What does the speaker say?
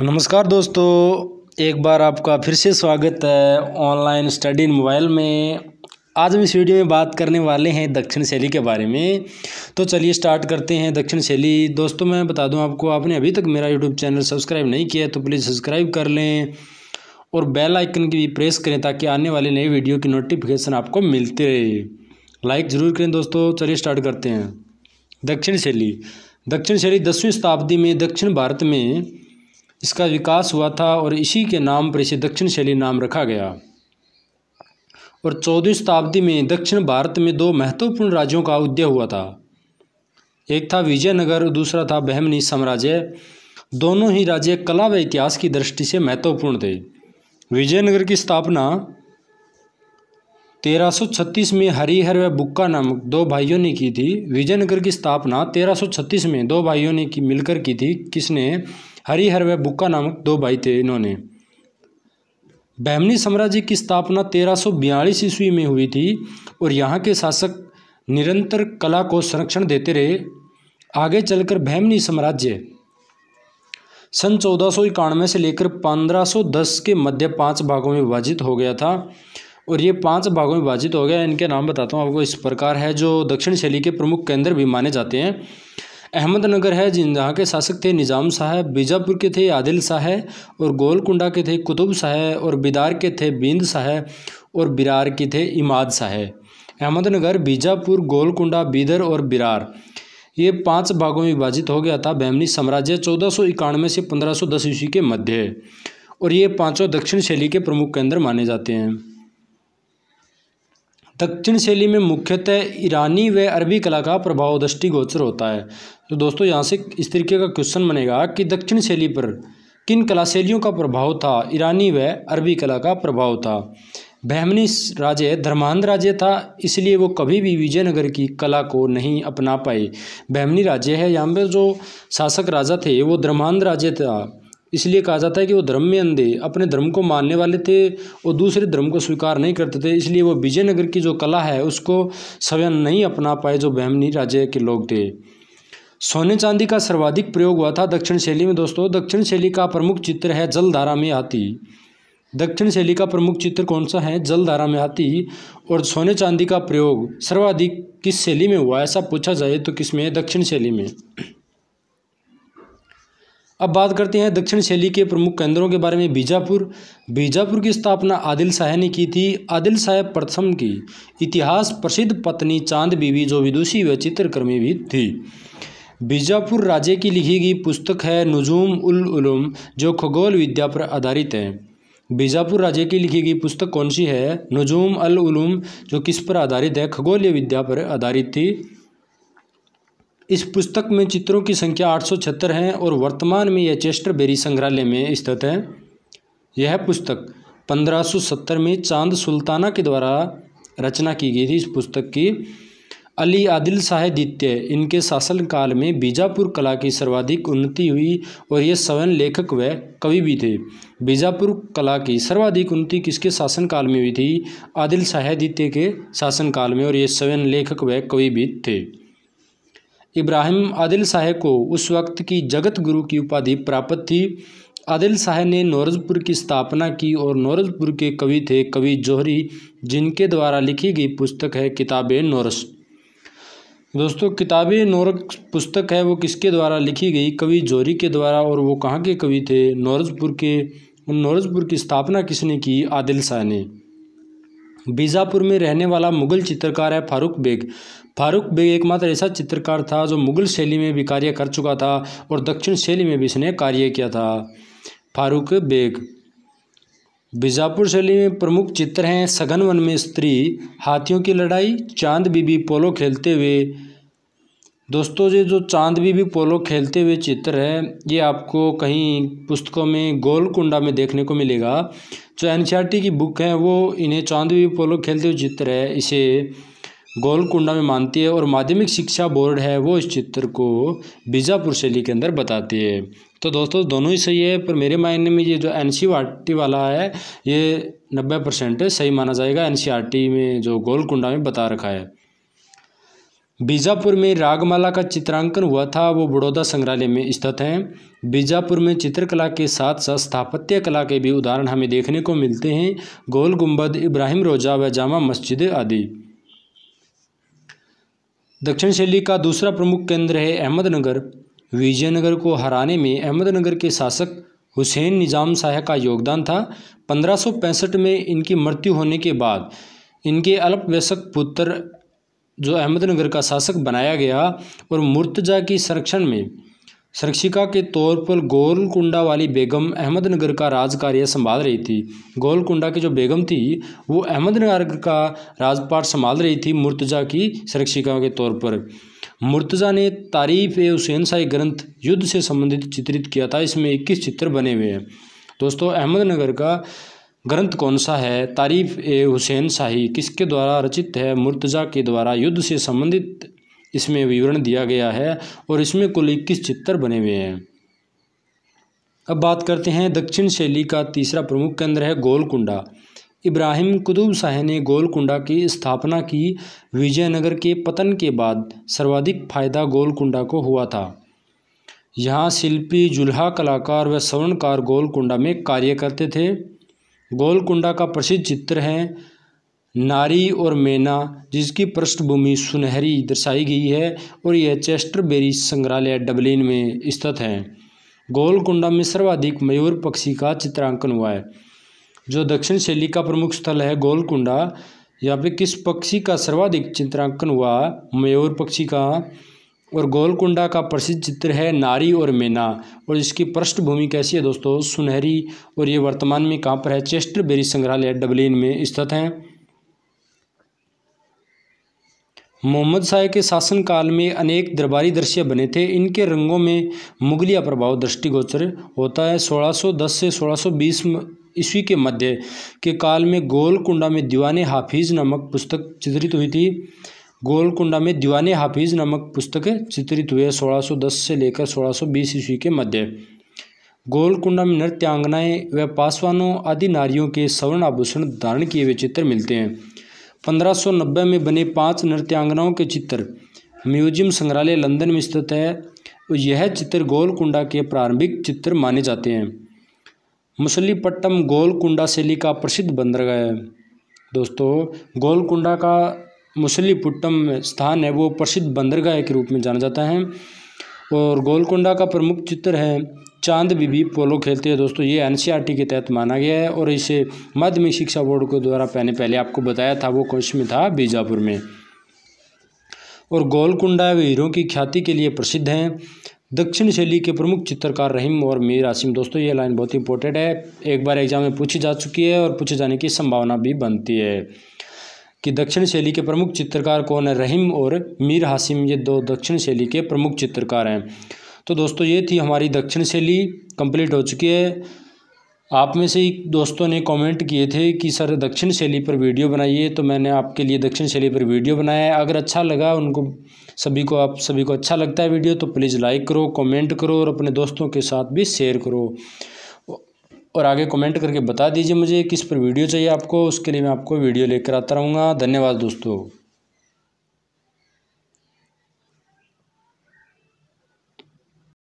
नमस्कार दोस्तों एक बार आपका फिर से स्वागत है ऑनलाइन स्टडी इन मोबाइल में आज हम इस वीडियो में बात करने वाले हैं दक्षिण शैली के बारे में तो चलिए स्टार्ट करते हैं दक्षिण शैली दोस्तों मैं बता दूं आपको आपने अभी तक मेरा यूट्यूब चैनल सब्सक्राइब नहीं किया तो प्लीज़ सब्सक्राइब कर लें और बेल आइकन की भी प्रेस करें ताकि आने वाली नई वीडियो की नोटिफिकेशन आपको मिलती रहे लाइक ज़रूर करें दोस्तों चलिए स्टार्ट करते हैं दक्षिण शैली दक्षिण शैली दसवीं शताब्दी में दक्षिण भारत में इसका विकास हुआ था और इसी के नाम पर इसे दक्षिण शैली नाम रखा गया और चौदहवीं शताब्दी में दक्षिण भारत में दो महत्वपूर्ण राज्यों का उदय हुआ था एक था विजयनगर और दूसरा था बहमनी साम्राज्य दोनों ही राज्य कला व इतिहास की दृष्टि से महत्वपूर्ण थे विजयनगर की स्थापना 1336 में हरिहर व बुक्का नामक दो भाइयों ने की थी विजयनगर की स्थापना 1336 में दो भाइयों ने की मिलकर की थी किसने हरिहर व बुक्का नामक दो भाई थे इन्होंने बहमनी साम्राज्य की स्थापना 1342 ईस्वी में हुई थी और यहाँ के शासक निरंतर कला को संरक्षण देते रहे आगे चलकर बहमनी साम्राज्य सन चौदह से लेकर 1510 के मध्य पांच भागों में विभाजित हो गया था और ये पांच भागों में विभाजित हो गया इनके नाम बताता हूँ आपको इस प्रकार है जो दक्षिण शैली के प्रमुख केंद्र भी माने जाते हैं अहमदनगर है जिन जहाँ के शासक थे निज़ाम शाह बीजापुर के थे आदिल शाह और गोलकुंडा के थे कुतुब शाह और बिदार के थे बिंद शाह और बिरार के थे इमाद शाह अहमदनगर बीजापुर गोलकुंडा बीदर और बिरार ये पांच भागों में विभाजित हो गया था बैमनी साम्राज्य चौदह सौ इक्यानवे से पंद्रह सौ दस ईस्वी के मध्य और ये पाँचों दक्षिण शैली के प्रमुख केंद्र माने जाते हैं दक्षिण शैली में मुख्यतः ईरानी व अरबी कला का प्रभाव दृष्टिगोचर होता है तो दोस्तों यहाँ से इस तरीके का क्वेश्चन बनेगा कि दक्षिण शैली पर किन कला शैलियों का प्रभाव था ईरानी व अरबी कला का प्रभाव था बहमनी राज्य धर्मांध राज्य था इसलिए वो कभी भी विजयनगर की कला को नहीं अपना पाए बहमनी राज्य है यहाँ पर जो शासक राजा थे वो धर्मांध राज्य था इसलिए कहा जाता है कि वो धर्म में अंधे अपने धर्म को मानने वाले थे और दूसरे धर्म को स्वीकार नहीं करते थे इसलिए वो विजयनगर की जो कला है उसको स्वयं नहीं अपना पाए जो बहमनी राज्य के लोग थे सोने चांदी का सर्वाधिक प्रयोग हुआ था दक्षिण शैली में दोस्तों दक्षिण शैली का प्रमुख चित्र है जलधारा में हाथी दक्षिण शैली का प्रमुख चित्र कौन सा है जलधारा में हाथी और सोने चांदी का प्रयोग सर्वाधिक किस शैली में हुआ ऐसा पूछा जाए तो किस में दक्षिण शैली में अब बात करते हैं दक्षिण शैली के प्रमुख केंद्रों के बारे में बीजापुर बीजापुर की स्थापना आदिल शाह ने की थी आदिल शाह प्रथम की इतिहास प्रसिद्ध पत्नी चांद बीवी जो विदुषी व चित्रकर्मी भी थी बीजापुर राज्य की लिखी गई पुस्तक है नजूम उल उलूम जो खगोल विद्या पर आधारित है बीजापुर राज्य की लिखी गई पुस्तक कौन सी है नजूम अल उलूम जो किस पर आधारित है खगोलीय विद्या पर आधारित थी इस पुस्तक में चित्रों की संख्या आठ है और वर्तमान में यह चेस्टर बेरी संग्रहालय में स्थित है यह पुस्तक 1570 में चांद सुल्ताना के द्वारा रचना की गई थी इस पुस्तक की अली आदिल साहिदित्य इनके शासनकाल में बीजापुर कला की सर्वाधिक उन्नति हुई और ये स्वयं लेखक व कवि भी थे बीजापुर कला की सर्वाधिक उन्नति किसके शासनकाल में हुई थी आदिल साहिदित्य के शासनकाल में और ये स्वयं लेखक व कवि भी थे इब्राहिम आदिल शाह को उस वक्त की जगत गुरु की उपाधि प्राप्त थी आदिल शाह ने नौरजपुर की स्थापना की और नौरजपुर के कवि थे कवि जौहरी जिनके द्वारा लिखी गई पुस्तक है किताब नौरस दोस्तों किताब नौरस पुस्तक है वो किसके द्वारा लिखी गई कवि जोहरी के द्वारा और वो कहाँ के कवि थे नौरजपुर के नौरजपुर की स्थापना किसने की आदिल शाह ने बीजापुर में रहने वाला मुगल चित्रकार है फारूक बेग फारूक बेग एकमात्र ऐसा चित्रकार था जो मुगल शैली में भी कार्य कर चुका था और दक्षिण शैली में भी इसने कार्य किया था फारूक बेग बीजापुर शैली में प्रमुख चित्र हैं सघन वन में स्त्री हाथियों की लड़ाई चांद बीबी पोलो खेलते हुए दोस्तों ये जो चांद बीबी पोलो खेलते हुए चित्र है ये आपको कहीं पुस्तकों में गोलकुंडा में देखने को मिलेगा जो एन e की बुक है वो इन्हें चांदवी पोलो खेलते हुए चित्र है इसे गोलकुंडा में मानती है और माध्यमिक शिक्षा बोर्ड है वो इस चित्र को बीजापुर शैली के अंदर बताती है तो दोस्तों दोनों ही सही है पर मेरे मायने में ये जो एन सी e वाला है ये नब्बे परसेंट सही माना जाएगा एन e में जो गोलकुंडा में बता रखा है बीजापुर में रागमाला का चित्रांकन हुआ था वो बड़ौदा संग्रहालय में स्थित हैं बीजापुर में चित्रकला के साथ साथ स्थापत्य कला के भी उदाहरण हमें देखने को मिलते हैं गोल गुम्बद इब्राहिम रोजा व जामा मस्जिद आदि दक्षिण शैली का दूसरा प्रमुख केंद्र है अहमदनगर विजयनगर को हराने में अहमदनगर के शासक हुसैन निज़ाम शाह का योगदान था पंद्रह में इनकी मृत्यु होने के बाद इनके अल्पवयस्क पुत्र जो अहमदनगर का शासक बनाया गया और मुर्तजा की संरक्षण में संरक्षिका के तौर पर गोलकुंडा वाली बेगम अहमदनगर का राजकार्य संभाल रही थी गोलकुंडा की जो बेगम थी वो अहमदनगर का राजपाट संभाल रही थी मुर्तजा की संरक्षिका के तौर पर मुर्तजा ने तारीफ ए हुसैन शाही ग्रंथ युद्ध से संबंधित चित्रित किया था इसमें इक्कीस चित्र बने हुए हैं दोस्तों अहमदनगर का ग्रंथ कौन सा है तारीफ़ ए हुसैन शाही किसके द्वारा रचित है मुर्तज़ा के द्वारा युद्ध से संबंधित इसमें विवरण दिया गया है और इसमें कुल इक्कीस चित्र बने हुए हैं अब बात करते हैं दक्षिण शैली का तीसरा प्रमुख केंद्र है गोलकुंडा इब्राहिम कुतुब शाह ने गोलकुंडा की स्थापना की विजयनगर के पतन के बाद सर्वाधिक फायदा गोलकुंडा को हुआ था यहाँ शिल्पी जुल्हा कलाकार व स्वर्णकार गोलकुंडा में कार्य करते थे गोलकुंडा का प्रसिद्ध चित्र है नारी और मैना जिसकी पृष्ठभूमि सुनहरी दर्शाई गई है और यह चेस्टरबेरी संग्रहालय डबलिन में स्थित है गोलकुंडा में सर्वाधिक मयूर पक्षी का चित्रांकन हुआ है जो दक्षिण शैली का प्रमुख स्थल है गोलकुंडा यहाँ पे किस पक्षी का सर्वाधिक चित्रांकन हुआ मयूर पक्षी का और गोलकुंडा का प्रसिद्ध चित्र है नारी और मैना और इसकी पृष्ठभूमि कैसी है दोस्तों सुनहरी और ये वर्तमान में कहाँ पर है चेस्टर बेरी संग्रहालय डबलिन में स्थित हैं मोहम्मद शाह के शासनकाल में अनेक दरबारी दृश्य बने थे इनके रंगों में मुगलिया प्रभाव दृष्टिगोचर होता है 1610 से 1620 ईस्वी के मध्य के काल में गोलकुंडा में दीवान हाफिज नामक पुस्तक चित्रित हुई थी गोलकुंडा में दीवाने हाफिज नामक पुस्तक चित्रित हुए 1610 से लेकर 1620 ईस्वी के मध्य गोलकुंडा में नृत्यांगनाएं व पासवानों आदि नारियों के स्वर्ण आभूषण धारण किए हुए चित्र मिलते हैं 1590 में बने पांच नृत्यांगनाओं के चित्र म्यूजियम संग्रहालय लंदन में स्थित है और यह चित्र गोलकुंडा के प्रारंभिक चित्र माने जाते हैं मुसलीपट्टम गोलकुंडा शैली का प्रसिद्ध बंदरगाह है दोस्तों गोलकुंडा का मुसलीपुट्टम स्थान है वो प्रसिद्ध बंदरगाह के रूप में जाना जाता है और गोलकुंडा का प्रमुख चित्र है चांद बीबी पोलो खेलते हैं दोस्तों ये एन के तहत माना गया है और इसे माध्यमिक शिक्षा बोर्ड के द्वारा पहले पहले आपको बताया था वो कौश में था बीजापुर में और गोलकुंडा वीरों की ख्याति के लिए प्रसिद्ध हैं दक्षिण शैली के प्रमुख चित्रकार रहीम और मीर आसिम दोस्तों ये लाइन बहुत इंपॉर्टेंट है एक बार एग्जाम में पूछी जा चुकी है और पूछे जाने की संभावना भी बनती है कि दक्षिण शैली के प्रमुख चित्रकार कौन है रहीम और मीर हासिम ये दो दक्षिण शैली के प्रमुख चित्रकार हैं तो दोस्तों ये थी हमारी दक्षिण शैली कंप्लीट हो चुकी है आप में से दोस्तों ने कमेंट किए थे कि सर दक्षिण शैली पर वीडियो बनाइए तो मैंने आपके लिए दक्षिण शैली पर वीडियो बनाया है अगर अच्छा लगा उनको सभी को आप सभी को अच्छा लगता है वीडियो तो प्लीज़ लाइक करो कमेंट करो और अपने दोस्तों के साथ भी शेयर करो और आगे कमेंट करके बता दीजिए मुझे किस पर वीडियो चाहिए आपको उसके लिए मैं आपको वीडियो लेकर आता रहूँगा धन्यवाद दोस्तों